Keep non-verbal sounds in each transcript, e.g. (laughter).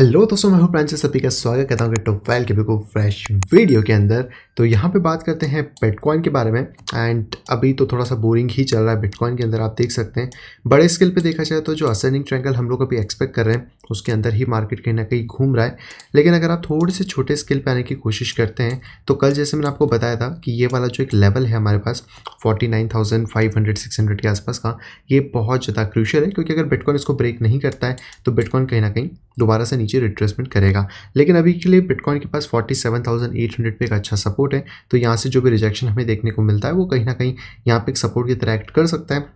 hello दोस्तों मैं हूं प्रांचल सभी का स्वागत करता हूं कि टोवेल के बिल्कुल फ्रेश वीडियो के अंदर तो यहां पे बात करते हैं बिटकॉइन के बारे में एंड अभी तो थोड़ा सा बोरिंग ही चल रहा है बिटकॉइन के अंदर आप देख सकते हैं बड़े स्केल पे देखा जाए तो जो असेंडिंग ट्रैंगल हम लोग अभी एक्सपेक्ट कर रहे हैं उसके अंदर ही मार्केट कहीं ना कहीं घूम रहा है लेकिन अगर आप थोड़े से छोटे स्केल पे आने की कोशिश करते हैं तो कल जैसे मैंने आपको बताया था कि ये वाला जो एक लेवल है हमारे पास 49,500 600 के आसपास का ये बहुत ज़्यादा क्रूशल है क्योंकि अगर बिटकॉइन इसको ब्रेक नहीं करता है तो बिटकॉइन कहीं ना कहीं दोबारा से नीचे रिट्रेसमेंट करेगा लेकिन अभी के लिए बिटकॉइन के पास फोर्टी पे एक अच्छा सपोर्ट है तो यहाँ से जो भी रिजेक्शन हमें देखने को मिलता है वो कहीं ना कहीं यहाँ पर एक सपोर्ट की तरह एक्ट कर सकता है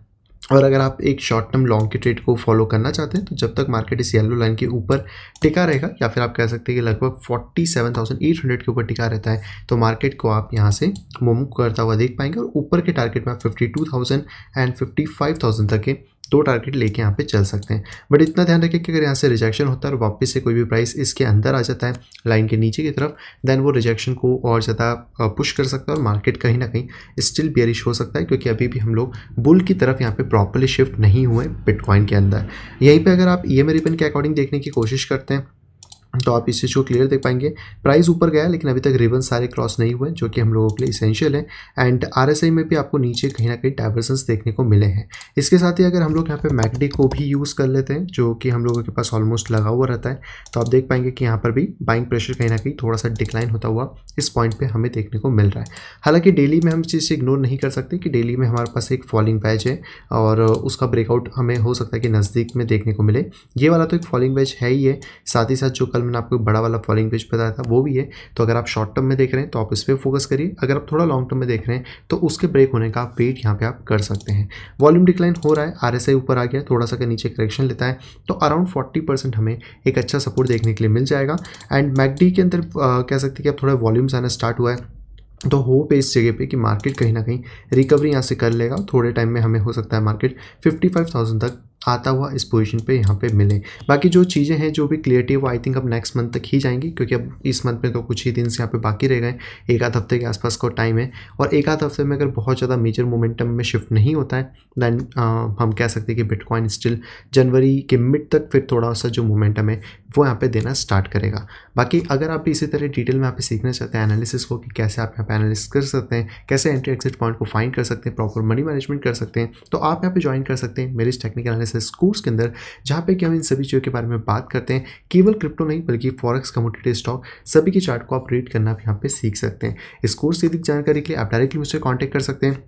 और अगर आप एक शॉर्ट टर्म लॉन्ग के ट्रेड को फॉलो करना चाहते हैं तो जब तक मार्केट इस येलो लाइन के ऊपर टिका रहेगा या फिर आप कह सकते हैं कि लगभग 47,800 के ऊपर टिका रहता है तो मार्केट को आप यहाँ से मूव करता हुआ देख पाएंगे और ऊपर के टारगेट में आप फिफ्टी एंड फिफ्टी तक के दो टारगेट लेके यहाँ पे चल सकते हैं बट इतना ध्यान रखें कि अगर यहाँ से रिजेक्शन होता है और वापस से कोई भी प्राइस इसके अंदर आ जाता है लाइन के नीचे की तरफ देन वो रिजेक्शन को और ज़्यादा पुश कर सकता है और मार्केट कहीं ना कहीं स्टिल बियरिश हो सकता है क्योंकि अभी भी हम लोग बुल की तरफ यहाँ पर प्रॉपरली शिफ्ट नहीं हुए बिटकॉइन के अंदर यहीं पर अगर आप ई e एम के अकॉर्डिंग देखने की कोशिश करते हैं तो आप इस चीज़ को क्लियर देख पाएंगे प्राइस ऊपर गया लेकिन अभी तक रिबन सारे क्रॉस नहीं हुए जो कि हम लोगों के लिए इसेंशियल है एंड आरएसआई में भी आपको नीचे कहीं ना कहीं डाइवर्सेंस देखने को मिले हैं इसके साथ ही अगर हम लोग यहाँ पे मैकडी को भी यूज़ कर लेते हैं जो कि हम लोगों के पास ऑलमोस्ट लगा हुआ रहता है तो आप देख पाएंगे कि यहाँ पर भी बाइंग प्रेशर कहीं ना कहीं थोड़ा सा डिक्लाइन होता हुआ इस पॉइंट पर हमें देखने को मिल रहा है हालाँकि डेली में हम चीज़ इग्नोर नहीं कर सकते कि डेली में हमारे पास एक फॉलिंग बैच है और उसका ब्रेकआउट हमें हो सकता है कि नज़दीक में देखने को मिले ये वाला तो एक फॉलिंग बैच है ही है साथ ही साथ जो कल कल मैंने आपको बड़ा वाला फॉलिंग पेज बताया था वो भी है तो अगर आप शॉर्ट टर्म में देख रहे हैं तो आप इस पर फोकस करिए अगर आप थोड़ा लॉन्ग टर्म में देख रहे हैं तो उसके ब्रेक होने का आप वेट यहाँ पे आप कर सकते हैं वॉल्यूम डिक्लाइन हो रहा है आर ऊपर आ गया थोड़ा सा अगर नीचे करेक्शन लेता है तो अराउंड फोर्टी हमें एक अच्छा सपोर्ट देखने के लिए मिल जाएगा एंड मैकडी के अंदर कह सकते हैं कि अब थोड़ा वॉल्यूम्स आना स्टार्ट हुआ है तो होप है इस जगह पे कि मार्केट कहीं ना कहीं रिकवरी यहाँ से कर लेगा थोड़े टाइम में हमें हो सकता है मार्केट 55,000 तक आता हुआ इस पोजीशन पे यहाँ पे मिले बाकी जो चीज़ें हैं जो भी क्लियरिटी वो आई थिंक अब नेक्स्ट मंथ तक ही जाएंगी क्योंकि अब इस मंथ में तो कुछ ही दिन से यहाँ पे बाकी रह गए एक आध हफ्ते के आसपास का टाइम है और एक आध हफ्ते में अगर बहुत ज़्यादा मेजर मोमेंटम में शिफ्ट नहीं होता है दैन हम कह सकते हैं कि बिटकॉइन स्टिल जनवरी के मिड तक फिर थोड़ा सा जो मोमेंटम है वो यहाँ पर देना स्टार्ट करेगा बाकी अगर आप इसी तरह डिटेल में यहाँ पे सीखना चाहते हैं एनालिसिस को कि कैसे आप यहाँ पे एनालिस कर सकते हैं कैसे एंट्री एक्सिट पॉइंट को फाइंड कर सकते हैं प्रॉपर मनी मैनेजमेंट कर सकते हैं तो आप यहाँ पे ज्वाइन कर सकते हैं इस टेक्निकल एनालिस एस कोर्स के अंदर जहाँ पे कि हम इन सभी चीज़ों के बारे में बात करते हैं केवल क्रिप्टो नहीं बल्कि फॉरेक्स कमोडिटी स्टॉक सभी के चार्ट को आप रीड करना भी यहाँ पे सीख सकते हैं इस कोर्स की अधिक जानकारी के लिए आप डायरेक्टली मुझसे कॉन्टैक्ट कर सकते हैं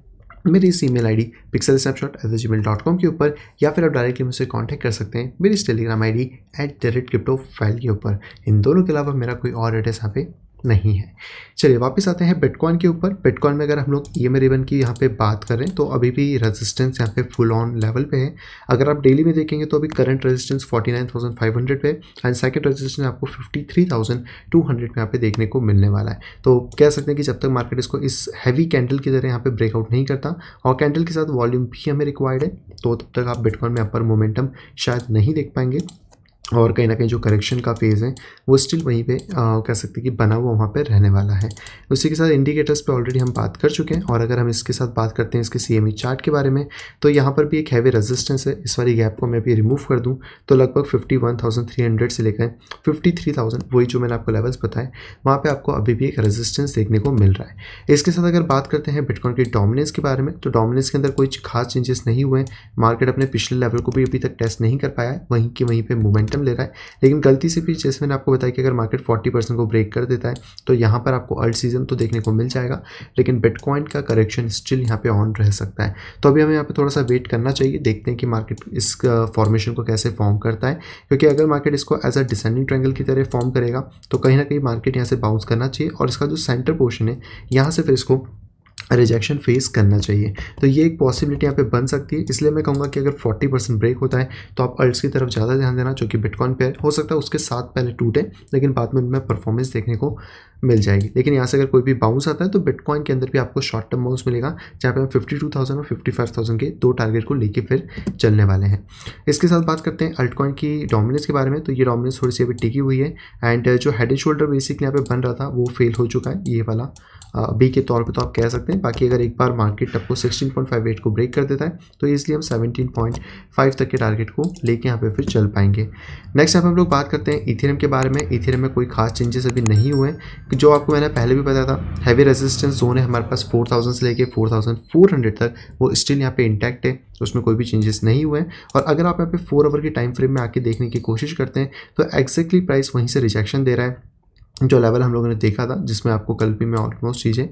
मेरी इस email ID pixel snapshot at the Gmail dot com के ऊपर या फिर आप डायरेक्टली मुझसे कॉन्टैक्ट कर सकते हैं मेरी इस Telegram ID at the rate crypto file के ऊपर इन दोनों के अलावा मेरा कोई और एड्रेस यहाँ पे नहीं है चलिए वापस आते हैं बिटकॉइन के ऊपर बिटकॉइन में अगर हम लोग ई e एम रिबन की यहाँ पे बात करें तो अभी भी रेजिस्टेंस यहाँ पे फुल ऑन लेवल पे है अगर आप डेली में देखेंगे तो अभी करंट रेजिस्टेंस 49,500 पे एंड सेकंड रेजिस्टेंस आपको 53,200 में यहाँ पे देखने को मिलने वाला है तो कह सकते हैं कि जब तक मार्केट इसको इस हैवी कैंडल की तरह यहाँ पर ब्रेकआउट नहीं करता और कैंडल के साथ वॉल्यूम भी हमें रिक्वायर्ड है तो तब तक आप बिटकॉइन में अपर मोमेंटम शायद नहीं देख पाएंगे और कहीं ना कहीं जो करेक्शन का फेज़ है वो स्टिल वहीं पे आ, कह सकते हैं कि बना हुआ वहाँ पे रहने वाला है उसी के साथ इंडिकेटर्स पे ऑलरेडी हम बात कर चुके हैं और अगर हम इसके साथ बात करते हैं इसके सी चार्ट के बारे में तो यहाँ पर भी एक हैवी रेजिस्टेंस है इस वाली गैप को मैं भी रिमूव कर दूँ तो लगभग फिफ्टी से लेकर फिफ्टी वही जो मैंने आपको लेवल्स बताए वहाँ पर आपको अभी भी एक रजिस्टेंस देखने को मिल रहा है इसके साथ अगर बात करते हैं बिटकॉन की डोमिनेंस के बारे में तो डोमिनेंस के अंदर कोई खास चेंजेस नहीं हुए हैं मार्केट अपने पिछले लेवल को भी अभी तक टेस्ट नहीं कर पाया वहीं की वहीं पर मूवमेंट मोमेंटम ले रहा है लेकिन गलती से भी जैसे मैंने आपको बताया कि अगर मार्केट फोर्टी परसेंट को ब्रेक कर देता है तो यहाँ पर आपको अल्ट सीजन तो देखने को मिल जाएगा लेकिन बिटकॉइन का करेक्शन स्टिल यहाँ पे ऑन रह सकता है तो अभी हमें यहाँ पे थोड़ा सा वेट करना चाहिए देखते हैं कि मार्केट इस फॉर्मेशन को कैसे फॉर्म करता है क्योंकि अगर मार्केट इसको एज अ डिसेंडिंग ट्रैंगल की तरह फॉर्म करेगा तो कहीं ना कहीं मार्केट यहाँ से बाउंस करना चाहिए और इसका जो सेंटर पोर्शन है यहाँ से फिर इसको रिजेक्शन फेस करना चाहिए तो ये एक पॉसिबिलिटी यहाँ पे बन सकती है इसलिए मैं कहूँगा कि अगर 40 परसेंट ब्रेक होता है तो आप अल्ट्स की तरफ ज़्यादा ध्यान देना जो कि बिटकॉइन पे हो सकता है उसके साथ पहले टूटे लेकिन बाद में उनमें परफॉर्मेंस देखने को मिल जाएगी लेकिन यहाँ से अगर कोई भी बाउंस आता है तो बिटकॉइन के अंदर भी आपको शॉर्ट टर्म बाउंस मिलेगा जहाँ पे हम फिफ्टी टू थाउजेंड और फिफ्टी फाइव थाउजेंड के दो टारगेट को लेके फिर चलने वाले हैं इसके साथ बात करते हैं अल्टकॉइन की डोमिनेंस के बारे में तो ये डोमिनेंस थोड़ी सी अभी टिकी हुई है एंड जो हेड एंड शोल्डर बेसिकली यहाँ पर बन रहा था वो फेल हो चुका है ये वाला बी के तौर पर तो आप कह सकते हैं हैं बाकी अगर एक बार मार्केट आपको 16.58 को ब्रेक कर देता है तो इसलिए हम 17.5 तक के टारगेट को लेके यहाँ पे फिर चल पाएंगे नेक्स्ट यहाँ हम लोग बात करते हैं इथेरियम के बारे में इथेरियम में कोई खास चेंजेस अभी नहीं हुए हैं जो आपको मैंने पहले भी बताया था हैवी रेजिस्टेंस जोन है हमारे पास फोर से लेके फोर तक वो स्टिल यहाँ पर इंटैक्ट है उसमें कोई भी चेंजेस नहीं हुए हैं और अगर आप यहाँ पे फोर आवर के टाइम फ्रेम में आके देखने की कोशिश करते हैं तो एक्जैक्टली प्राइस वहीं से रिजेक्शन दे रहा है जो लेवल हम लोगों ने देखा था जिसमें आपको कल भी मैं ऑलमोस्ट चीज़ें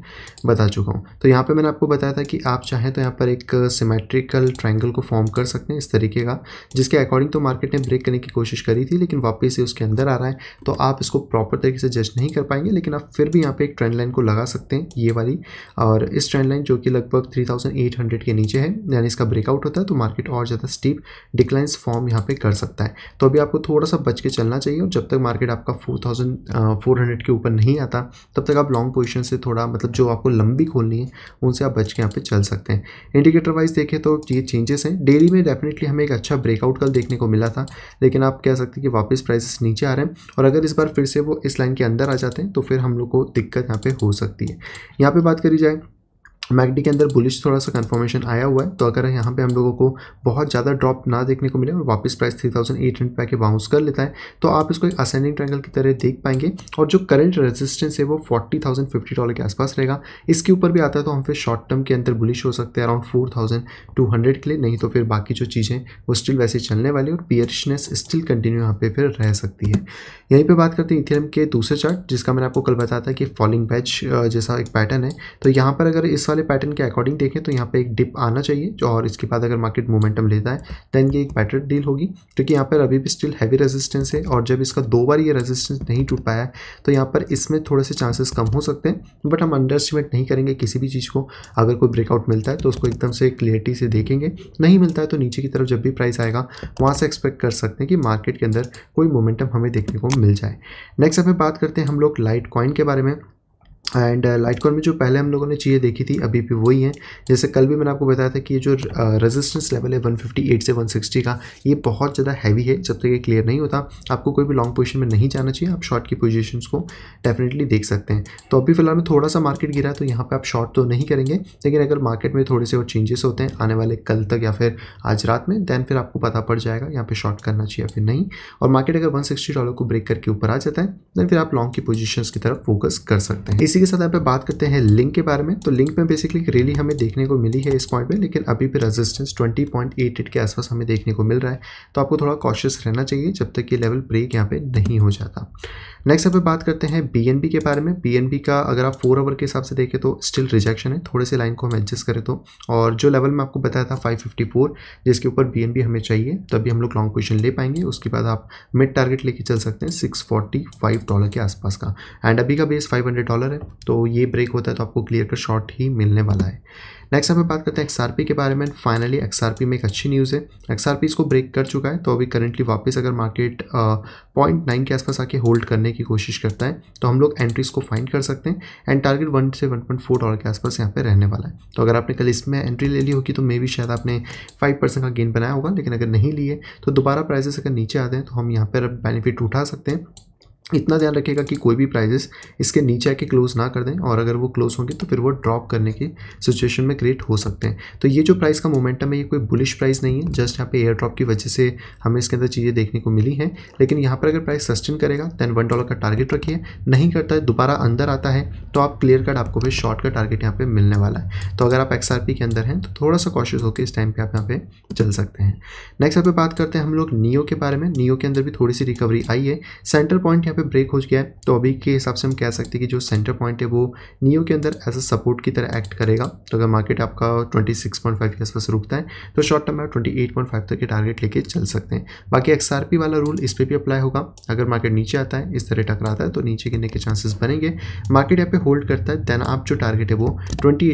बता चुका हूँ तो यहाँ पे मैंने आपको बताया था कि आप चाहें तो यहाँ पर एक सिमेट्रिकल ट्रायंगल को फॉर्म कर सकते हैं इस तरीके का जिसके अकॉर्डिंग तो मार्केट ने ब्रेक करने की कोशिश करी थी लेकिन वापस से उसके अंदर आ रहा है तो आप इसको प्रॉपर तरीके से जज नहीं कर पाएंगे लेकिन आप फिर भी यहाँ पर एक ट्रेंड लाइन को लगा सकते हैं ये वाली और इस ट्रेंड लाइन जो कि लगभग थ्री के नीचे है यानी इसका ब्रेकआउट होता है तो मार्केट और ज़्यादा स्टीप डिक्लाइंस फॉर्म यहाँ पर कर सकता है तो अभी आपको थोड़ा सा बच के चलना चाहिए और जब तक मार्केट आपका फोर हंड्रेड के ऊपर नहीं आता तब तक आप लॉन्ग पोजिशन से थोड़ा मतलब जो आपको लंबी खोलनी है उनसे आप बच के यहाँ पे चल सकते हैं इंडिकेटर वाइज देखें तो ये चेंजेस हैं डेली में डेफिनेटली हमें एक अच्छा ब्रेकआउट कल देखने को मिला था लेकिन आप कह सकते हैं कि वापस प्राइसेस नीचे आ रहे हैं और अगर इस बार फिर से वो इस लाइन के अंदर आ जाते हैं तो फिर हम लोग को दिक्कत यहाँ पर हो सकती है यहाँ पर बात करी जाए मैगडी के अंदर बुलिश थोड़ा सा कंफर्मेशन आया हुआ है तो अगर यहाँ पे हम लोगों को बहुत ज़्यादा ड्रॉप ना देखने को मिले और वापस प्राइस 3800 पे आके बाउंस कर लेता है तो आप इसको एक असेंडिंग ट्रैंगल की तरह देख पाएंगे और जो करंट रेजिस्टेंस है वो 40,050 डॉलर के आसपास रहेगा इसके ऊपर भी आता है तो हम फिर शॉर्ट टर्म के अंदर बुलिश हो सकते हैं अराउंड फोर के लिए नहीं तो फिर बाकी जो चीज़ें वो स्टिल वैसे चलने वाली और पियरिशनेस स्टिल कंटिन्यू यहाँ पे फिर रह सकती है यहीं पर बात करते हैं इथियम के दूसरे चार्ट जिसका मैंने आपको कल बताया था कि फॉलिंग बैच जैसा एक पैटर्न है तो यहाँ पर अगर इस वाले वाले पैटर्न के अकॉर्डिंग देखें तो यहाँ पे एक डिप आना चाहिए और इसके बाद अगर मार्केट मोमेंटम लेता है देन ये एक बेटर डील होगी क्योंकि यहाँ पर अभी भी स्टिल हैवी रेजिस्टेंस है और जब इसका दो बार ये रेजिस्टेंस नहीं टूट पाया तो यहाँ पर इसमें थोड़े से चांसेस कम हो सकते हैं बट हम अंडर एस्टिमेट नहीं करेंगे किसी भी चीज़ को अगर कोई ब्रेकआउट मिलता है तो उसको एकदम से क्लियरिटी से देखेंगे नहीं मिलता है तो नीचे की तरफ जब भी प्राइस आएगा वहाँ से एक्सपेक्ट कर सकते हैं कि मार्केट के अंदर कोई मोमेंटम हमें देखने को मिल जाए नेक्स्ट अब बात करते हैं हम लोग लाइट कॉइन के बारे में एंड लाइटकॉन uh, में जो पहले हम लोगों ने चीज़ें देखी थी अभी भी वही हैं जैसे कल भी मैंने आपको बताया था कि ये जो रेजिस्टेंस लेवल है 158 से 160 का ये बहुत ज़्यादा हैवी है जब तक ये क्लियर नहीं होता आपको कोई भी लॉन्ग पोजीशन में नहीं जाना चाहिए आप शॉर्ट की पोजीशंस को डेफिनेटली देख सकते हैं तो अभी फिलहाल में थोड़ा सा मार्केट गिरा तो यहाँ पर आप शॉर्ट तो नहीं करेंगे लेकिन अगर मार्केट में थोड़े से और चेंजेस होते हैं आने वाले कल तक या फिर आज रात में दैन फिर आपको पता पड़ जाएगा यहाँ पर शॉर्ट करना चाहिए या फिर नहीं और मार्केट अगर वन डॉलर को ब्रेक करके ऊपर आ जाता है दैन फिर आप लॉन्ग की पोजिशन की तरफ फोकस कर सकते हैं इसी के साथ यहाँ पे बात करते हैं लिंक के बारे में तो लिंक में बेसिकली रैली हमें देखने को मिली है इस पॉइंट पे लेकिन अभी भी रेजिस्टेंस 20.88 के आसपास हमें देखने को मिल रहा है तो आपको थोड़ा कॉशियस रहना चाहिए जब तक ये लेवल ब्रेक यहाँ पे नहीं हो जाता नेक्स्ट अब बात करते हैं बी के बारे में बी का अगर आप फोर आवर के हिसाब से देखें तो स्टिल रिजेक्शन है थोड़े से लाइन को हम एडजस्ट करें तो और जो लेवल मैं आपको बताया था 554 जिसके ऊपर बी हमें चाहिए तभी हम लोग लॉन्ग पोजिशन ले पाएंगे उसके बाद आप मिड टारगेट लेके चल सकते हैं सिक्स डॉलर के आसपास का एंड अभी का बेस फाइव डॉलर है तो ये ब्रेक होता है तो आपको क्लियर कर शॉर्ट ही मिलने वाला है नेक्स्ट हमें बात करते हैं एक्सआरपी के बारे में फाइनली एक्सआरपी में एक अच्छी न्यूज़ है एक्सआरपी इसको ब्रेक कर चुका है तो अभी करंटली वापस अगर मार्केट पॉइंट नाइन के आसपास आके होल्ड करने की कोशिश करता है तो हम लोग एंट्रीज को फाइंड कर सकते हैं एंड टारगेट वन से वन पॉइंट फोर डॉलर के आसपास यहाँ पर रहने वाला है तो अगर आपने कल इसमें एंट्री ले ली होगी तो मे भी शायद आपने फाइव परसेंट का गेन बनाया होगा लेकिन अगर नहीं लिए तो दोबारा प्राइजेस अगर नीचे आते हैं तो हम यहाँ पर बेनिफिट उठा सकते हैं इतना ध्यान रखिएगा कि कोई भी प्राइजेस इसके नीचे आके क्लोज़ ना कर दें और अगर वो क्लोज़ होंगे तो फिर वो ड्रॉप करने की सिचुएशन में क्रिएट हो सकते हैं तो ये जो प्राइस का मोमेंटम है ये कोई बुलिश प्राइस नहीं है जस्ट यहाँ पे एयर ड्रॉप की वजह से हमें इसके अंदर चीज़ें देखने को मिली हैं लेकिन यहाँ पर अगर प्राइस सस्टेन करेगा दैन वन डॉलर का टारगेट रखिए नहीं करता है दोबारा अंदर आता है तो आप क्लियर कट आपको फिर शॉर्ट का टारगेट यहाँ पर मिलने वाला है तो अगर आप एक्स के अंदर हैं तो थोड़ा सा कॉशियस होकर इस टाइम पर आप यहाँ पर चल सकते हैं नेक्स्ट यहाँ पर बात करते हैं हम लोग नियो के बारे में नियो के अंदर भी थोड़ी सी रिकवरी आई है सेंटर पॉइंट यहाँ पे ब्रेक हो गया है तो अभी के हिसाब से हम कह सकते हैं कि जो सेंटर पॉइंट है वो नियो के अंदर एज अ सपोर्ट की तरह एक्ट करेगा तो अगर मार्केट आपका 26.5 के आसपास रुकता है तो शॉर्ट टर्म में ट्वेंटी 28.5 तक के टारगेट लेके चल सकते हैं बाकी एक्सआरपी वाला रूल इस पर भी अप्लाई होगा अगर मार्केट नीचे आता है इस तरह टकराता है तो नीचे गिरने के चांसेस बनेंगे मार्केट यहाँ पे होल्ड करता है देन आप जो टारगेट है वो ट्वेंटी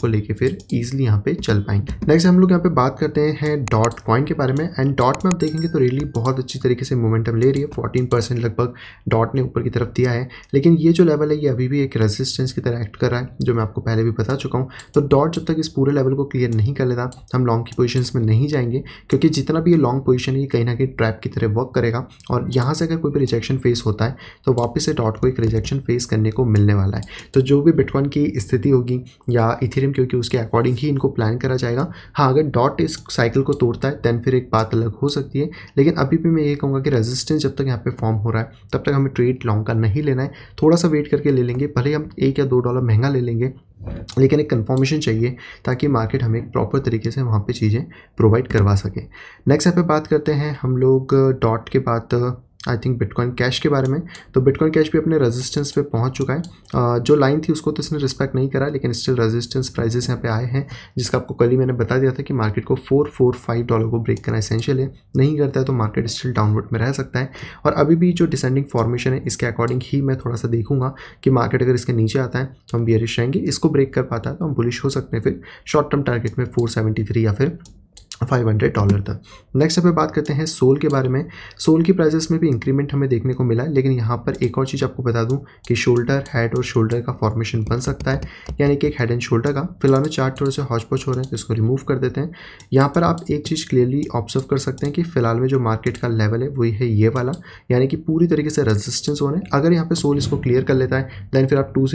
को लेकर फिर ईजिली यहाँ पे चल पाएंगे नेक्स्ट हम लोग यहाँ पे बात करते हैं डॉट कॉइन के बारे में एंड डॉट में आप देखेंगे तो रियली बहुत अच्छी तरीके से मोमेंटम ले रही है फोर्टीन लगभग डॉट ने ऊपर की तरफ दिया है लेकिन ये जो लेवल है ये अभी भी एक रेजिस्टेंस की तरह एक्ट कर रहा है जो मैं आपको पहले भी बता चुका हूँ तो डॉट जब तक इस पूरे लेवल को क्लियर नहीं कर लेता हम लॉन्ग की पोजिशन में नहीं जाएंगे क्योंकि जितना भी ये लॉन्ग पोजिशन है ये कहीं ना कहीं ट्रैप की तरह वर्क करेगा और यहाँ से अगर कोई भी रिजेक्शन फेस होता है तो वापस से डॉट को एक रिजेक्शन फेस करने को मिलने वाला है तो जो भी बिटकॉइन की स्थिति होगी या इथेरियम क्योंकि उसके अकॉर्डिंग ही इनको प्लान करा जाएगा हाँ अगर डॉट इस साइकिल को तोड़ता है देन फिर एक बात अलग हो सकती है लेकिन अभी भी मैं ये कहूँगा कि रेजिस्टेंस जब तक यहाँ पे फॉर्म हो रहा है तब तक हमें ट्रेड लॉन्ग का नहीं लेना है थोड़ा सा वेट करके ले लेंगे भले हम एक या दो डॉलर महंगा ले लेंगे लेकिन एक कंफर्मेशन चाहिए ताकि मार्केट हमें एक प्रॉपर तरीके से वहाँ पे चीज़ें प्रोवाइड करवा सके नेक्स्ट ऐप पे बात करते हैं हम लोग डॉट uh, के बाद uh, I think bitcoin cash के बारे में तो बिटकॉइन कैश भी अपने रेजिस्टेंस पे पहुंच चुका है जो लाइन थी उसको तो इसने रिस्पेक्ट नहीं करा लेकिन स्टिल रेजिस्टेंस प्राइजेस यहाँ पे आए हैं जिसका आपको कल ही मैंने बता दिया था कि मार्केट को फोर फोर फाइव डॉलर को ब्रेक करना इसेंशियल है नहीं करता है तो मार्केट स्टिल डाउनवर्ड में रह सकता है और अभी भी जो डिसेंडिंग फॉर्मेशन है इसके अकॉर्डिंग ही मैं थोड़ा सा देखूंगा कि मार्केट अगर इसके नीचे आता है तो हम बियरिश रहेंगे इसको ब्रेक कर पाता है तो हम बुलिश हो सकते हैं फिर शॉर्ट टर्म टारगेट में फोर या फिर 500 डॉलर तक नेक्स्ट पे बात करते हैं सोल के बारे में सोल की प्राइसेस में भी इंक्रीमेंट हमें देखने को मिला है लेकिन यहाँ पर एक और चीज़ आपको बता दूं कि शोल्डर हेड और शोल्डर का फॉर्मेशन बन सकता है यानी कि एक हेड एंड शोल्डर का फिलहाल में चार्ट थोड़े से हॉचपॉच हो रहे हैं तो इसको रिमूव कर देते हैं यहाँ पर आप एक चीज़ क्लियरली ऑब्जर्व कर सकते हैं कि फिलहाल में जो मार्केट का लेवल है वही है ये वाला यानी कि पूरी तरीके से रेजिस्टेंस होने अगर यहाँ पर सोल इसको क्लियर कर लेता है देन फिर आप टू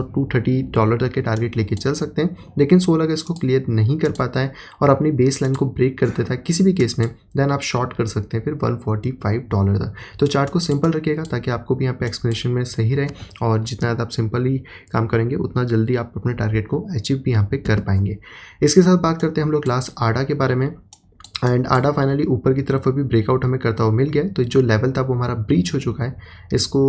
और टू डॉलर तक के टारगेट लेके चल सकते हैं लेकिन सोल अगर इसको क्लियर नहीं कर पाता है और अपनी बेस लाइन को ब्रेक करता था किसी भी केस में देन आप शॉर्ट कर सकते हैं फिर 145 डॉलर तक तो चार्ट को सिंपल रखिएगा ताकि आपको भी यहाँ पे एक्सप्लेनेशन में सही रहे और जितना ज़्यादा आप सिंपली काम करेंगे उतना जल्दी आप अपने टारगेट को अचीव भी यहाँ पर कर पाएंगे इसके साथ बात करते हैं हम लोग लास्ट आडा के बारे में एंड आडा फाइनली ऊपर की तरफ अभी ब्रेकआउट हमें करता हुआ मिल गया तो जो लेवल था वो हमारा ब्रीच हो चुका है इसको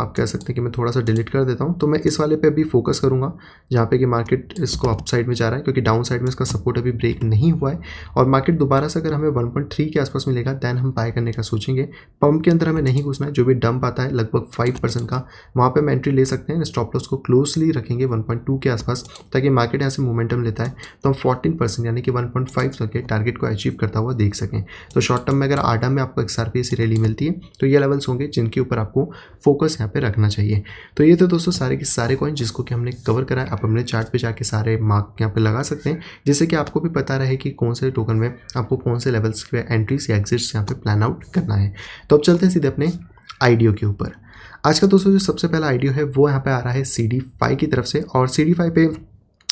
आप कह सकते हैं कि मैं थोड़ा सा डिलीट कर देता हूँ तो मैं इस वाले पे अभी फोकस करूँगा जहाँ पे कि मार्केट इसको अप साइड में जा रहा है क्योंकि डाउन साइड में इसका सपोर्ट अभी ब्रेक नहीं हुआ है और मार्केट दोबारा से अगर हमें वन के आसपास मिलेगा दैन हम बाय करने का सोचेंगे पम्प के अंदर हमें नहीं घुसना है जो भी डंप आता है लगभग फाइव का वहाँ पर हम एंट्री ले सकते हैं स्टॉप लॉस को क्लोजली रखेंगे वन के आसपास ताकि मार्केट यहाँ से मोमेंटम लेता है तो हम फोर्टीन यानी कि वन तक के टारगेट को अचीव अचीव करता हुआ देख सकें तो शॉर्ट टर्म में अगर आटा में आपको X R P S rally मिलती है तो ये लेवल्स होंगे जिनके ऊपर आपको फोकस यहाँ पे रखना चाहिए तो ये तो दोस्तों सारे के सारे कॉइन जिसको कि हमने कवर कराए आप अपने चार्ट पे जाके सारे मार्क यहाँ पे लगा सकते हैं जिससे कि आपको भी पता रहे कि कौन से टोकन में आपको कौन से लेवल्स पे एंट्रीज या एग्जिट्स यहाँ पे प्लान आउट करना है तो अब चलते हैं सीधे अपने आइडियो के ऊपर आज का दोस्तों जो सबसे पहला आइडियो है वो यहाँ पे आ रहा है सी डी फाइव की तरफ से और सी डी फाइव पे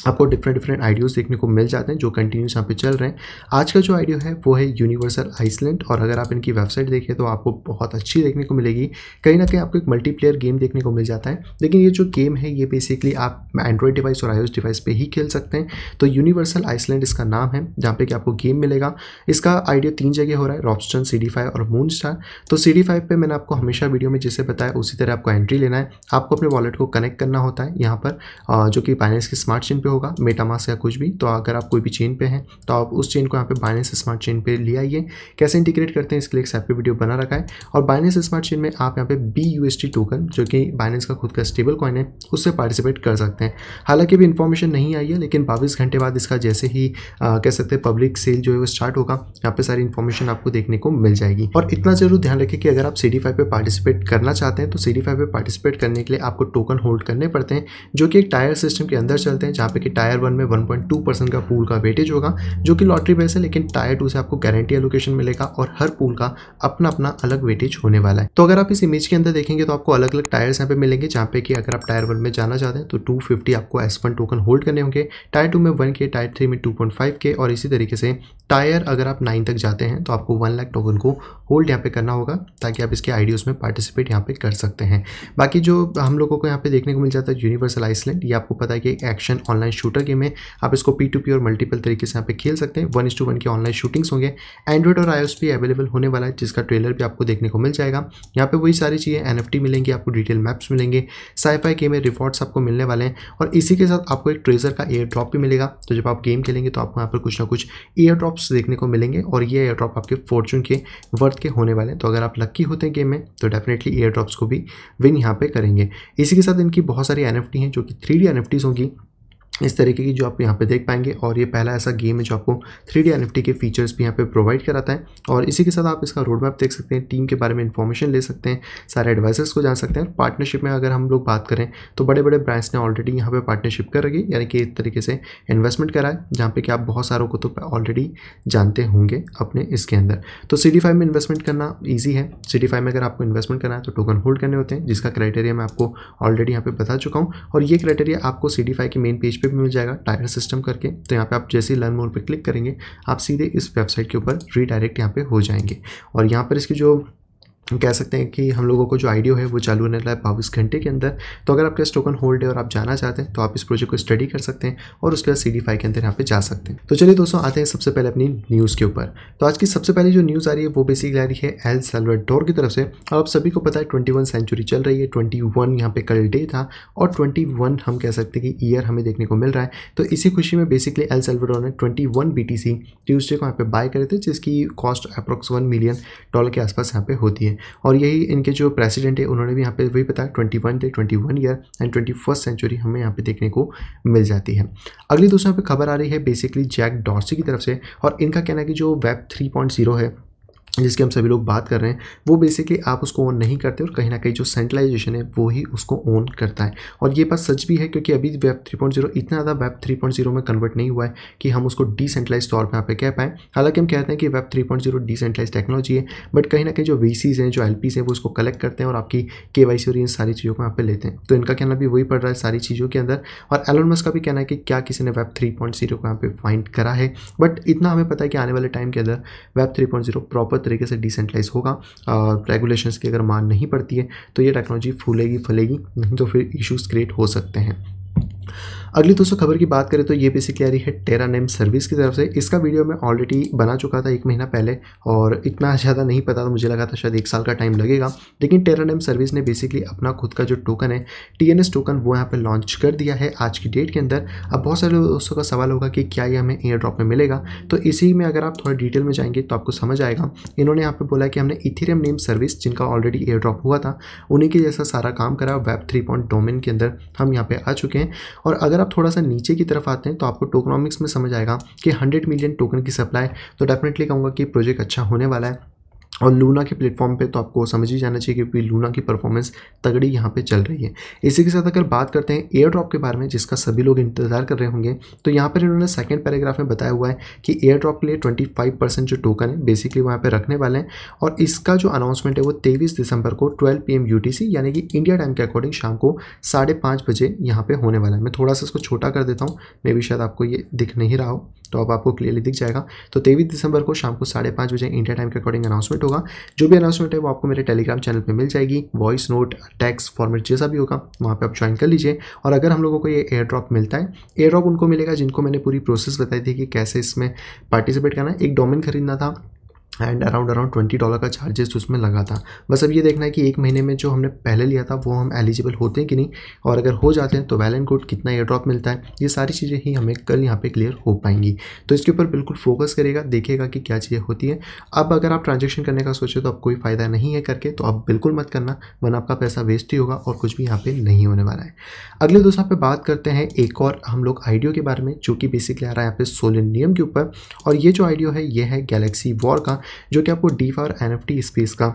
आपको डिफरेंट डिफरेंट आइडियोज़ देखने को मिल जाते हैं जो कंटिन्यूस यहाँ पे चल रहे हैं आज का जो आइडियो है वो है यूनिवर्सल आइसलैंड और अगर आप इनकी वेबसाइट देखें तो आपको बहुत अच्छी देखने को मिलेगी कहीं ना कहीं आपको एक मल्टीप्लेयर गेम देखने को मिल जाता है लेकिन ये जो गेम है ये बेसिकली आप एंड्रॉयड डिवाइस और आईओएस डिवाइस पर ही खेल सकते हैं तो यूनिवर्सल आइसलैंड इसका नाम है जहाँ पर कि आपको गेम मिलेगा इसका आइडियो तीन जगह हो रहा है रॉपस्टन सी डी और मून स्टार तो सी डी पर मैंने आपको हमेशा वीडियो में जिसे बताया उसी तरह आपको एंट्री लेना है आपको अपने वॉलेट को कनेक्ट करना होता है यहाँ पर जो कि बाइनेंस के स्मार्ट चिन पे होगा मेटामास या कुछ भी तो अगर आप कोई भी चेन पे हैं तो आप उस चेन को यहाँ पे बाइनेंस स्मार्ट चेन पे ले आइए कैसे इंटीग्रेट करते हैं इसके लिए एक सेपरेट वीडियो बना रखा है और बाइनेंस स्मार्ट चेन में आप यहाँ पे बी यू टोकन जो कि बाइनेंस का खुद का स्टेबल कॉइन है उससे पार्टिसिपेट कर सकते हैं हालांकि भी इन्फॉर्मेशन नहीं आई है लेकिन बाईस घंटे बाद इसका जैसे ही कह सकते हैं पब्लिक सेल जो है वो स्टार्ट होगा यहाँ पर सारी इन्फॉर्मेशन आपको देखने को मिल जाएगी और इतना जरूर ध्यान रखें कि अगर आप सी डी पे पार्टिसिपेट करना चाहते हैं तो सी डी पे पार्टिसिपेट करने के लिए आपको टोकन होल्ड करने पड़ते हैं जो कि एक टायर सिस्टम के अंदर चलते हैं जहाँ पे कि टायर वन में 1.2 परसेंट का पूल का वेटेज होगा जो कि लॉटरी बेस है लेकिन टायर टू से आपको गारंटी एलोकेशन मिलेगा और हर पूल का अपना अपना अलग वेटेज होने वाला है तो अगर आप इस इमेज के अंदर देखेंगे तो आपको अलग अलग टायर्स यहाँ पे मिलेंगे जहाँ पे कि अगर आप टायर वन में जाना चाहते हैं तो टू आपको एस टोकन होल्ड करने होंगे टायर टू में वन के टायर थ्री में टू के और इसी तरीके से टायर अगर आप नाइन तक जाते हैं तो आपको वन लाख टोकन को होल्ड यहाँ पे करना होगा ताकि आप इसके आइडियोज़ में पार्टिसिपेट यहाँ पे कर सकते हैं बाकी जो हम लोगों को यहाँ पे देखने को मिल जाता है यूनिवर्सल आइसलैंड ये आपको पता है कि action online online shooter game है आप इसको पी टू पी और मल्टीपल तरीके से यहाँ पे खेल सकते हैं वन इस टू वन के ऑनलाइन शूटिंग्स होंगे एंड्रॉइड और आई भी अवेलेबल होने वाला है जिसका ट्रेलर भी आपको देखने को मिल जाएगा यहाँ पे वही सारी चीज़ें एन मिलेंगी आपको डिटेल मैप्स मिलेंगे साईफाई गेम में रिवॉर्ड्स आपको मिलने वाले हैं और इसी के साथ आपको एक ट्रेजर का एयर ड्रॉप भी मिलेगा तो जब आप गेम खेलेंगे तो आपको यहाँ पर कुछ ना कुछ एयर ड्रॉप्स देखने को मिलेंगे और ये एयर ड्रॉप आपके फॉर्चून के वर्थ के होने वाले हैं तो अगर आप लक्की होते हैं गेम में तो डेफिनेटली एयर ड्रॉप्स को भी विन यहाँ पे करेंगे इसी के साथ इनकी बहुत सारी एन हैं जो कि थ्री डी होंगी इस तरीके की जो आप यहाँ पे देख पाएंगे और ये पहला ऐसा गेम है जो आपको थ्री डी एन के फीचर्स भी यहाँ पे प्रोवाइड कराता है और इसी के साथ आप इसका रोड मैप देख सकते हैं टीम के बारे में इन्फॉर्मेशन ले सकते हैं सारे एडवाइजर्स को जान सकते हैं और पार्टनरशिप में अगर हम लोग बात करें तो बड़े बड़े ब्रांड्स ने ऑलरेडी यहाँ पर पार्टनरशिप कर रखी यानी कि एक तरीके से इन्वेस्टमेंट करा है जहाँ पर कि आप बहुत सारों को तो ऑलरेडी जानते होंगे अपने इसके अंदर तो सी में इन्वेस्टमेंट करना ईजी है सी में अगर आपको इन्वेस्टमेंट करना है तो टोकन होल्ड करने होते हैं जिसका क्राइटेरिया मैं आपको ऑलरेडी यहाँ पर बता चुका हूँ और ये क्राइटेरिया आपको सी के मेन पेज पर भी मिल जाएगा टायर सिस्टम करके तो यहाँ पे आप जैसे ही लर्न मोर पे क्लिक करेंगे आप सीधे इस वेबसाइट के ऊपर रीडायरेक्ट यहाँ पे हो जाएंगे और यहाँ पर इसकी जो कह सकते हैं कि हम लोगों को जो आइडियो है वो चालू होने लगा है बाईस घंटे के अंदर तो अगर आपके टोकन होल्ड है और आप जाना चाहते हैं तो आप इस प्रोजेक्ट को स्टडी कर सकते हैं और उसके बाद सी के अंदर यहाँ पे जा सकते हैं तो चलिए दोस्तों आते हैं सबसे पहले अपनी न्यूज़ के ऊपर तो आज की सबसे पहले जो न्यूज़ आ रही है वो बेसिकली आ रही है एल सेल्वाडोर की तरफ से और आप सभी को पता है ट्वेंटी सेंचुरी चल रही है ट्वेंटी वन यहाँ पे कल डे था और ट्वेंटी हम कह सकते हैं कि ईयर हमें देखने को मिल रहा है तो इसी खुशी में बेसिकली एल सेल्वाडोर ने ट्वेंटी वन बी ट्यूसडे को यहाँ पे बाय करे थे जिसकी cost approx one million dollar के आसपास यहाँ पर होती है और यही इनके जो प्रेसिडेंट है उन्होंने भी यहाँ पे वही बताया twenty one day twenty one year and twenty first century हमें यहाँ पे देखने को मिल जाती है अगली दोस्तों यहाँ पे खबर आ रही है बेसिकली जैक डॉर्सी की तरफ से और इनका कहना है कि जो वेब थ्री पॉइंट जीरो है जिसकी हम सभी लोग बात कर रहे हैं वो बेसिकली आप उसको ऑन नहीं करते और कहीं ना कहीं जो सेंट्रलाइजेशन है वो ही उसको ऑन करता है और ये बात सच भी है क्योंकि अभी वेब 3.0 इतना ज़्यादा वेब 3.0 में कन्वर्ट नहीं हुआ है कि हम उसको डिसेंट्रलाइज तौर पर यहाँ पे कह पाएँ हालांकि हम कहते हैं कि वेब 3.0 डिसेंट्रलाइज टेक्नोलॉजी है बट कहीं ना कहीं जो वी हैं जो एल हैं वो उसको कलेक्ट करते हैं और आपकी के और इन सारी चीज़ों को यहाँ पर लेते हैं तो इनका कहना भी वही पड़ रहा है सारी चीज़ों के अंदर और एलोनमस का भी कहना है कि क्या किसी ने वेब थ्री को यहाँ पर फाइंड करा है बट इतना हमें पता है कि आने वाले टाइम के अंदर वेब थ्री प्रॉपर तरीके से डिसेंट्रलाइज होगा रेगुलेशंस की अगर मान नहीं पड़ती है तो ये टेक्नोलॉजी फूलेगी फलेगी नहीं तो फिर इश्यूज़ क्रिएट हो सकते हैं अगली दोस्तों खबर की बात करें तो ये बेसिक आ रही है टेरा नेम सर्विस की तरफ से इसका वीडियो मैं ऑलरेडी बना चुका था एक महीना पहले और इतना (laughs) ज़्यादा नहीं पता था मुझे लगा था शायद एक साल का टाइम लगेगा लेकिन टेरा नेम सर्विस ने बेसिकली अपना खुद का जो टोकन है टी टोकन वो यहाँ पर लॉन्च कर दिया है आज की डेट के अंदर अब बहुत सारे दोस्तों का सवाल होगा कि क्या ये हमें एयर ड्रॉप में मिलेगा तो इसी में अगर आप थोड़ा डिटेल में जाएंगे तो आपको समझ आएगा इन्होंने यहाँ पर बोला कि हमने इथेरियम नेम सर्विस जिनका ऑलरेडी एयर ड्रॉप हुआ था उन्हीं के जैसा सारा काम करा वेब थ्री पॉइंट डोमेन के अंदर हम यहाँ पर आ चुके हैं और अगर आप थोड़ा सा नीचे की तरफ आते हैं तो आपको टोकनॉमिक्स में समझ आएगा कि हंड्रेड मिलियन टोकन की सप्लाई तो डेफिनेटली कहूँगा कि प्रोजेक्ट अच्छा होने वाला है और लूना के प्लेटफॉर्म पे तो आपको समझ ही जाना चाहिए क्योंकि लूना की परफॉर्मेंस तगड़ी यहाँ पे चल रही है इसी के साथ अगर बात करते हैं एयर ड्रॉप के बारे में जिसका सभी लोग इंतजार कर रहे होंगे तो यहाँ पर इन्होंने सेकंड पैराग्राफ में बताया हुआ है कि एयर ड्रॉप के लिए ट्वेंटी फाइव परसेंट जो टोकन है बेसिकली वहाँ पर रखने वाले हैं और इसका जो अनाउंसमेंट है वो तेईस दिसंबर को twelve P M U T C यानी कि इंडिया टाइम के अकॉर्डिंग शाम को साढ़े पाँच बजे यहाँ पर होने वाला है मैं थोड़ा सा इसको छोटा कर देता हूँ मे भी शायद आपको ये दिख नहीं रहा हो तो अब आपको क्लियरली दिख जाएगा तो तेईस दिसंबर को शाम को साढ़े पाँच बजे इंडिया टाइम के अकॉर्डिंग अनाउंसमेंट अनाउंसमेंट होगा जो भी अनाउंसमेंट है वो आपको मेरे टेलीग्राम चैनल पर मिल जाएगी वॉइस नोट टैक्स फॉर्मेट जैसा भी होगा वहाँ पर आप ज्वाइन कर लीजिए और अगर हम लोगों को ये एयर ड्रॉप मिलता है एयर ड्रॉप उनको मिलेगा जिनको मैंने पूरी प्रोसेस बताई थी कि कैसे इसमें पार्टिसिपेट करना है एक डोमेन खरीदना था and around around twenty dollar का चार्जेस तो उसमें लगा था बस अब ये देखना है कि एक महीने में जो हमने पहले लिया था वो हम एलिजिबल होते हैं कि नहीं और अगर हो जाते हैं तो वैल एंड कोड कितना एयर ड्रॉप मिलता है ये सारी चीज़ें ही हमें कल यहाँ पे क्लियर हो पाएंगी तो इसके ऊपर बिल्कुल फोकस करेगा देखेगा कि क्या चीज़ें होती हैं अब अगर आप ट्रांजेक्शन करने का सोचे तो अब कोई फ़ायदा नहीं है करके तो आप बिल्कुल मत करना वन आपका पैसा वेस्ट ही होगा और कुछ भी यहाँ पर नहीं होने वाला है अगले दोस्तों पर बात करते हैं एक और हम लोग आइडियो के बारे में जो कि बेसिकली आ रहा है यहाँ पे सोलर नियम के ऊपर और ये जो आइडियो है ये है गैलेक्सी वॉर का जो कि आपको डी फॉर एन स्पेस का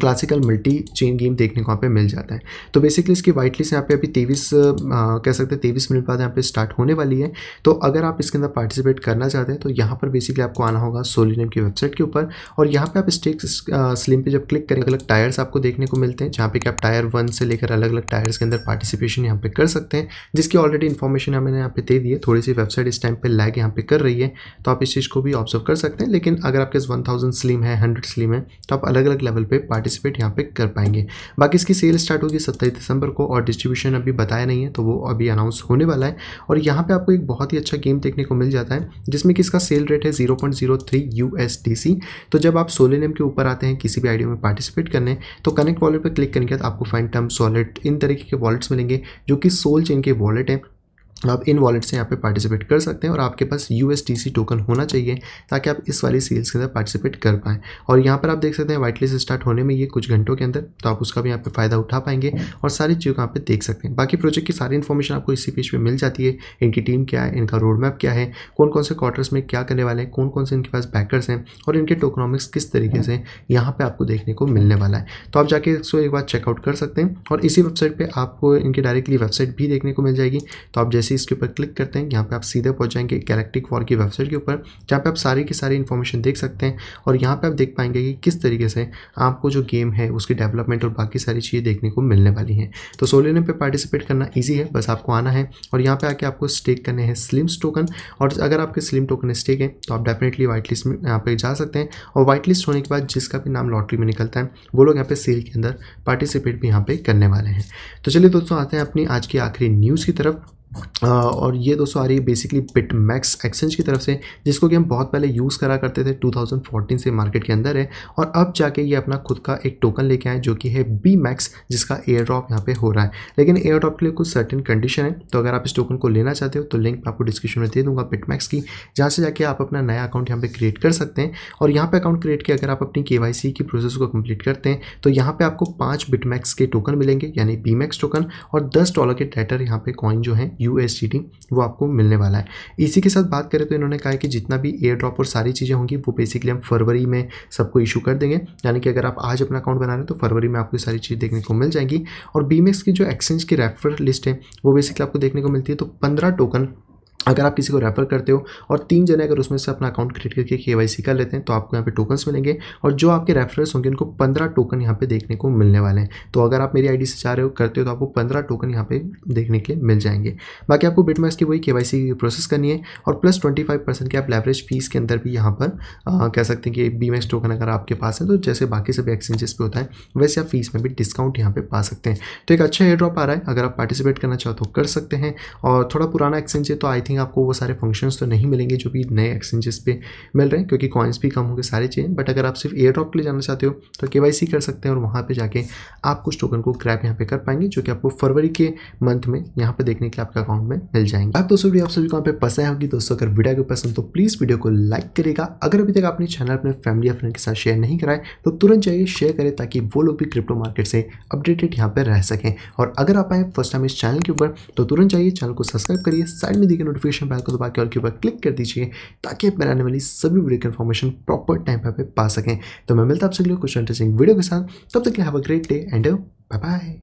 क्लासिकल मल्टी चेन गेम देखने को यहाँ पे मिल जाता है तो बेसिकली इसकी वाइट लिस्ट यहाँ पे अभी तेईस कह सकते हैं तेईस मिनट बाद यहाँ पे स्टार्ट होने वाली है तो अगर आप इसके अंदर पार्टिसिपेट करना चाहते हैं तो यहाँ पर बेसिकली आपको आना होगा सोलिनियम की वेबसाइट के ऊपर और यहाँ पर आप स्टेक स्लिम पे जब क्लिक करेंगे अलग अलग टायर्स आपको देखने को मिलते हैं जहाँ पर कि आप टायर वन से लेकर अलग अलग टायर्स के अंदर पार्टिसिपेशन यहाँ पर कर सकते हैं जिसकी ऑलरेडी इन्फॉर्मेशन हमें यहाँ पे दे दी है थोड़ी सी वेबसाइट इस टाइम पर लैग यहाँ पर कर रही है तो आप इस चीज़ को भी ऑब्जर्व कर सकते हैं लेकिन अगर आपके वन थाउजेंड स्लिम है हंड्रेड स्लिम है तो आप अलग अलग लेवल पर पार्टिसिपेट यहाँ पे कर पाएंगे बाकी इसकी सेल स्टार्ट होगी सत्ताईस दिसंबर को और डिस्ट्रीब्यूशन अभी बताया नहीं है तो वो अभी अनाउंस होने वाला है और यहाँ पे आपको एक बहुत ही अच्छा गेम देखने को मिल जाता है जिसमें कि इसका सेल रेट है zero point zero three U S D C तो जब आप सोलेनियम के ऊपर आते हैं किसी भी आइडिया में पार्टिसिपेट करने तो कनेक्ट वॉलेट पर क्लिक करने के बाद आपको फाइन टर्म सॉलेट इन तरीके के वॉलेट्स मिलेंगे जो कि सोल चेन के वॉलेट हैं आप इन वॉलेट से यहाँ पे पार्टिसिपेट कर सकते हैं और आपके पास यू टोकन होना चाहिए ताकि आप इस वाली सेल्स के अंदर पार्टिसिपेट कर पाएँ और यहाँ पर आप देख सकते हैं वाइट लिस्ट स्टार्ट होने में ये कुछ घंटों के अंदर तो आप उसका भी यहाँ पे फ़ायदा उठा पाएंगे और सारी चीज़ों यहाँ पे देख सकते हैं बाकी प्रोजेक्ट की सारी इन्फॉर्मेशन आपको इसी पेज पर मिल जाती है इनकी टीम क्या है इनका रोड मैप क्या है कौन कौन से क्वार्टर्स में क्या करने वाले हैं कौन कौन से इनके पास बैकर्स हैं और इनके टोकनॉमिक्स किस तरीके से यहाँ पर आपको देखने को मिलने वाला है तो आप जाके इसको एक बार चेकआउट कर सकते हैं और इसी वेबसाइट पर आपको इनकी डायरेक्टली वेबसाइट भी देखने को मिल जाएगी तो आप जैसे एजेंसी इसके ऊपर क्लिक करते हैं यहाँ पे आप सीधे पहुँच जाएंगे गैलेक्टिक वॉर की वेबसाइट के ऊपर जहाँ पे आप सारी की सारी इन्फॉर्मेशन देख सकते हैं और यहाँ पे आप देख पाएंगे कि किस तरीके से आपको जो गेम है उसकी डेवलपमेंट और बाकी सारी चीज़ें देखने को मिलने वाली हैं तो सोलिनम पर पार्टिसिपेट करना ईजी है बस आपको आना है और यहाँ पर आके आपको स्टेक करने हैं स्लिम्स टोकन और अगर आपके स्लिम टोकन स्टेक हैं तो आप डेफिनेटली वाइट लिस्ट में यहाँ पर जा सकते हैं और वाइट लिस्ट होने के बाद जिसका भी नाम लॉटरी में निकलता है वो लोग यहाँ पर सेल के अंदर पार्टिसिपेट भी यहाँ पर करने वाले हैं तो चलिए दोस्तों आते हैं अपनी आज की आखिरी न्यूज़ की तरफ और ये दोस्तों आ रही है बेसिकली मैक्स एक्सचेंज की तरफ से जिसको कि हम बहुत पहले यूज़ करा करते थे 2014 से मार्केट के अंदर है और अब जाके ये अपना खुद का एक टोकन लेके आए जो कि है बी मैक्स जिसका एयर ड्रॉप यहाँ पे हो रहा है लेकिन एयर ड्रॉप के लिए कुछ सर्टेन कंडीशन है तो अगर आप इस टोकन को लेना चाहते हो तो लिंक आपको डिस्क्रिप्शन में दे दूंगा बिट की जहाँ से जाके आप अपना नया अकाउंट यहाँ पर क्रिएट कर सकते हैं और यहाँ पर अकाउंट क्रिएट के अगर आप अपनी के की प्रोसेस को कम्प्लीट करते हैं तो यहाँ पर आपको पाँच बिट के टोकन मिलेंगे यानी बी टोकन और दस डॉलर के टैटर यहाँ पर कॉइन जो है यू वो आपको मिलने वाला है इसी के साथ बात करें तो इन्होंने कहा कि जितना भी एयर ड्रॉप और सारी चीज़ें होंगी वो बेसिकली हम फरवरी में सबको इशू कर देंगे यानी कि अगर आप आज अपना अकाउंट बना रहे हैं तो फरवरी में आपको सारी चीज़ देखने को मिल जाएंगी और बीमेक्स की जो एक्सचेंज की रेफर लिस्ट है वो बेसिकली आपको देखने को मिलती है तो पंद्रह टोकन अगर आप किसी को रेफर करते हो और तीन जने अगर उसमें से अपना अकाउंट क्रिएट करके के वाई सी कर लेते हैं तो आपको यहाँ पे टोकन्स मिलेंगे और जो आपके रेफरेंस होंगे उनको पंद्रह टोकन यहाँ पे देखने को मिलने वाले हैं तो अगर आप मेरी आईडी से चाह रहे हो करते हो तो आपको पंद्रह टोकन यहाँ पे देखने के लिए मिल जाएंगे बाकी आपको बिटमैक्स की वही के वाई सी प्रोसेस करनी है और प्लस ट्वेंटी फाइव परसेंट की आप लेवरेज फीस के अंदर भी यहाँ पर आ, कह सकते हैं कि बी मैक्स टोकन अगर आपके पास है तो जैसे बाकी सभी एक्सचेंजेस पर होता है वैसे आप फीस में भी डिस्काउंट यहाँ पर पा सकते हैं तो एक अच्छा एयर ड्रॉप आ रहा है अगर आप पार्टिसिपेट करना चाहो तो कर सकते हैं और थोड़ा पुराना एक्सचेंज है तो आई थिंक आपको वो सारे फंक्शंस तो नहीं मिलेंगे जो भी नए एक्सचेंजेस पे मिल रहे हैं क्योंकि कॉइन्स भी कम होंगे सारे चेंज बट अगर आप सिर्फ एयर ड्रॉप के लिए जाना चाहते हो तो के कर सकते हैं और वहाँ पर जाके आप कुछ टोकन को क्रैप यहाँ पे कर पाएंगे जो कि आपको फरवरी के मंथ में यहाँ पर देखने के लिए आपके अकाउंट में मिल जाएंगे आप दोस्तों आप सभी को यहाँ पे पसंद होगी दोस्तों अगर वीडियो को पसंद तो प्लीज़ वीडियो को लाइक करेगा अगर अभी तक आपने चैनल अपने फैमिली या फ्रेंड के साथ शेयर नहीं कराए तो तुरंत जाइए शेयर करें ताकि वो लोग भी क्रिप्टो मार्केट से अपडेटेड यहाँ पर रह सकें और अगर आप आए फर्स्ट टाइम इस चैनल के ऊपर तो तुरंत जाइए चैनल को सब्सक्राइब करिए साइड में देखिए नोटिफिकेशन नोटिफिकेशन बैल को दबा के और के ऊपर क्लिक कर दीजिए ताकि आप मेरे आने वाली सभी वीडियो की इन्फॉर्मेशन प्रॉपर टाइम पर पा सकें तो मैं मिलता आपसे कुछ इंटरेस्टिंग वीडियो के साथ तब तक have a great day and bye bye